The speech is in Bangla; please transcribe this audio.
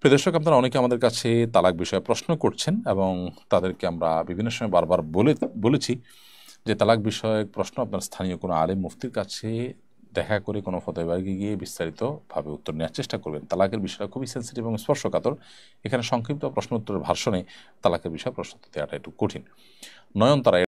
প্রদর্শক আপনারা অনেকে আমাদের কাছে তালাক বিষয়ে প্রশ্ন করছেন এবং তাদেরকে আমরা বিভিন্ন সময় বারবার বলে বলেছি যে তালাক বিষয়ক প্রশ্ন আপনার স্থানীয় কোনো আলেম মুফতির কাছে দেখা করে কোনো ফতোবার্গে গিয়ে বিস্তারিতভাবে উত্তর নেওয়ার চেষ্টা করবেন তালাকের বিষয়টা খুবই সেন্সিটিভ এবং স্পর্শকাতর এখানে সংক্ষিপ্ত প্রশ্ন উত্তরের ভাষণে তালাকের বিষয়ে প্রশ্ন দেওয়াটা একটু কঠিন নয়ন তারা